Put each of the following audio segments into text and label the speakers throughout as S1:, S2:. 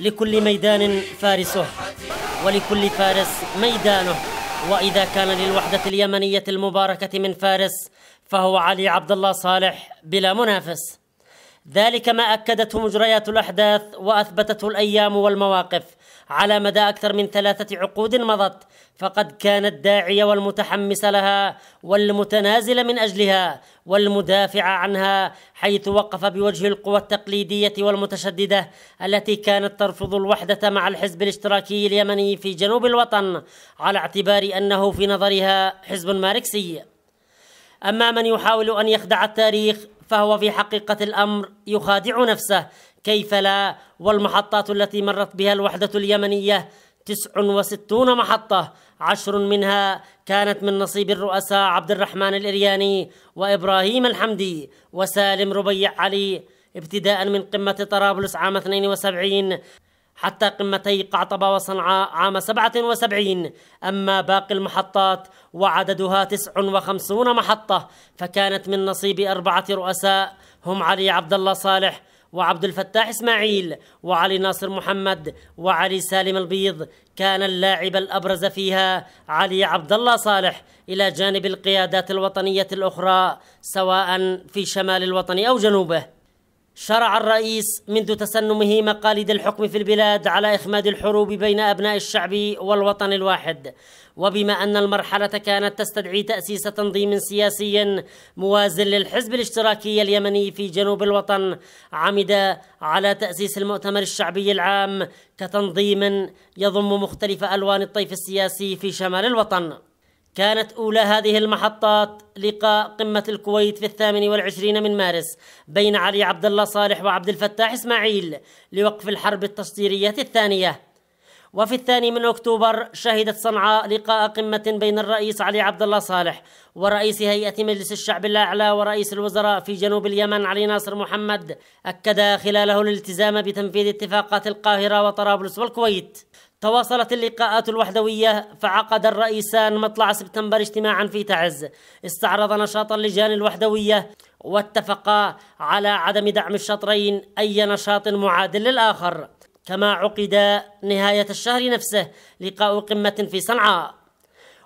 S1: لكل ميدان فارسه ولكل فارس ميدانه وإذا كان للوحدة اليمنية المباركة من فارس فهو علي عبد الله صالح بلا منافس ذلك ما أكدته مجريات الأحداث وأثبتته الأيام والمواقف على مدى أكثر من ثلاثة عقود مضت فقد كان الداعية والمتحمس لها والمتنازل من أجلها والمدافع عنها حيث وقف بوجه القوى التقليدية والمتشددة التي كانت ترفض الوحدة مع الحزب الاشتراكي اليمني في جنوب الوطن على اعتبار أنه في نظرها حزب ماركسي أما من يحاول أن يخدع التاريخ فهو في حقيقة الأمر يخادع نفسه كيف لا والمحطات التي مرت بها الوحدة اليمنية تسع وستون محطة عشر منها كانت من نصيب الرؤساء عبد الرحمن الإرياني وإبراهيم الحمدي وسالم ربيع علي ابتداء من قمة طرابلس عام 72 حتى قمتي قعطبة وصنعاء عام 77 أما باقي المحطات وعددها 59 محطة فكانت من نصيب أربعة رؤساء هم علي عبد الله صالح وعبد الفتاح إسماعيل وعلي ناصر محمد وعلي سالم البيض كان اللاعب الأبرز فيها علي عبد الله صالح إلى جانب القيادات الوطنية الأخرى سواء في شمال الوطن أو جنوبه شرع الرئيس منذ تسنمه مقاليد الحكم في البلاد على إخماد الحروب بين أبناء الشعب والوطن الواحد وبما أن المرحلة كانت تستدعي تأسيس تنظيم سياسي موازن للحزب الاشتراكي اليمني في جنوب الوطن عمد على تأسيس المؤتمر الشعبي العام كتنظيم يضم مختلف ألوان الطيف السياسي في شمال الوطن كانت أولى هذه المحطات لقاء قمة الكويت في الثامن والعشرين من مارس بين علي عبد الله صالح وعبد الفتاح إسماعيل لوقف الحرب التصديرية الثانية وفي الثاني من أكتوبر شهدت صنعاء لقاء قمة بين الرئيس علي عبد الله صالح ورئيس هيئة مجلس الشعب الأعلى ورئيس الوزراء في جنوب اليمن علي ناصر محمد أكد خلاله الالتزام بتنفيذ اتفاقات القاهرة وطرابلس والكويت تواصلت اللقاءات الوحدوية فعقد الرئيسان مطلع سبتمبر اجتماعا في تعز استعرض نشاط اللجان الوحدوية واتفقا على عدم دعم الشطرين أي نشاط معاد للآخر كما عقد نهاية الشهر نفسه لقاء قمة في صنعاء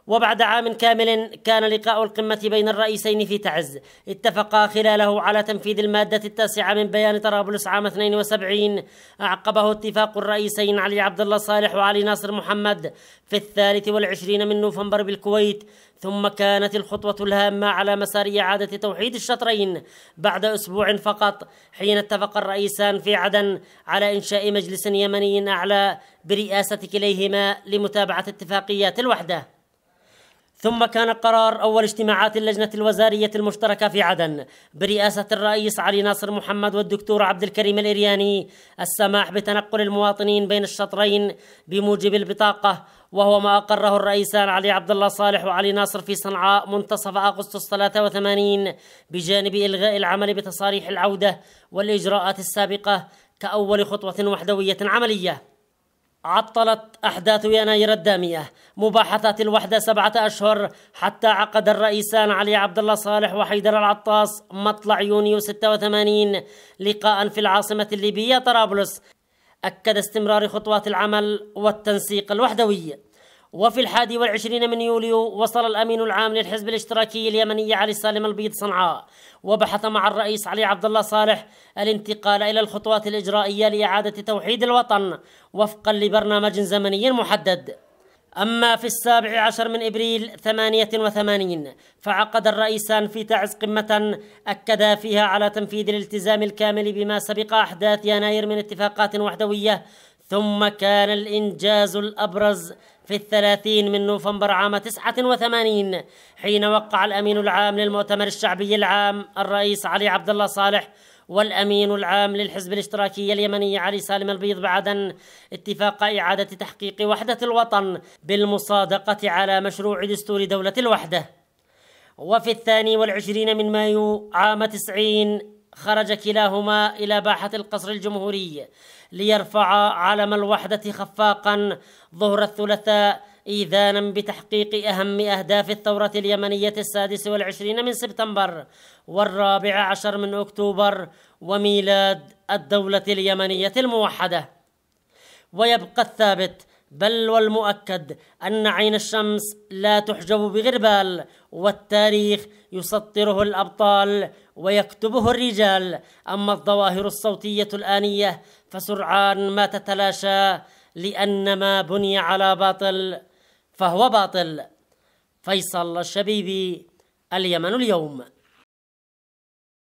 S1: وبعد عام كامل كان لقاء القمة بين الرئيسين في تعز اتفقا خلاله على تنفيذ المادة التاسعة من بيان طرابلس عام 72 أعقبه اتفاق الرئيسين علي عبد الله صالح وعلي ناصر محمد في الثالث والعشرين من نوفمبر بالكويت ثم كانت الخطوة الهامة على مسار إعادة توحيد الشطرين بعد أسبوع فقط حين اتفق الرئيسان في عدن على إنشاء مجلس يمني أعلى برئاسة كليهما لمتابعة اتفاقيات الوحدة ثم كان قرار أول اجتماعات اللجنة الوزارية المشتركة في عدن برئاسة الرئيس علي ناصر محمد والدكتور عبد الكريم الإرياني السماح بتنقل المواطنين بين الشطرين بموجب البطاقة وهو ما أقره الرئيسان علي عبد الله صالح وعلي ناصر في صنعاء منتصف أغسطس 83 بجانب إلغاء العمل بتصاريح العودة والإجراءات السابقة كأول خطوة وحدوية عملية عطلت أحداث يناير الدامية مباحثات الوحدة سبعة أشهر حتى عقد الرئيسان علي عبد الله صالح وحيدر العطاس مطلع يونيو 86 لقاء في العاصمة الليبية طرابلس أكد استمرار خطوات العمل والتنسيق الوحدوي وفي الحادي والعشرين من يوليو وصل الأمين العام للحزب الاشتراكي اليمني علي سالم البيض صنعاء وبحث مع الرئيس علي عبد الله صالح الانتقال إلى الخطوات الإجرائية لإعادة توحيد الوطن وفقا لبرنامج زمني محدد أما في السابع عشر من إبريل ثمانية وثمانين فعقد الرئيسان في تعز قمة أكدا فيها على تنفيذ الالتزام الكامل بما سبق أحداث يناير من اتفاقات وحدوية ثم كان الإنجاز الأبرز في الثلاثين من نوفمبر عام 89 حين وقع الأمين العام للمؤتمر الشعبي العام الرئيس علي عبد الله صالح والأمين العام للحزب الاشتراكي اليمني علي سالم البيض بعدن اتفاق إعادة تحقيق وحدة الوطن بالمصادقة على مشروع دستور دولة الوحدة وفي الثاني والعشرين من مايو عام تسعين خرج كلاهما إلى باحة القصر الجمهوري ليرفع علم الوحدة خفاقا ظهر الثلاثاء إيذانا بتحقيق أهم أهداف الثورة اليمنية السادس والعشرين من سبتمبر والرابع عشر من أكتوبر وميلاد الدولة اليمنية الموحدة ويبقى الثابت بل والمؤكد أن عين الشمس لا تحجب بغربال والتاريخ يسطره الأبطال ويكتبه الرجال أما الظواهر الصوتية الآنية فسرعان ما تتلاشى لأن ما بني على باطل فهو باطل فيصل الشبيبي اليمن اليوم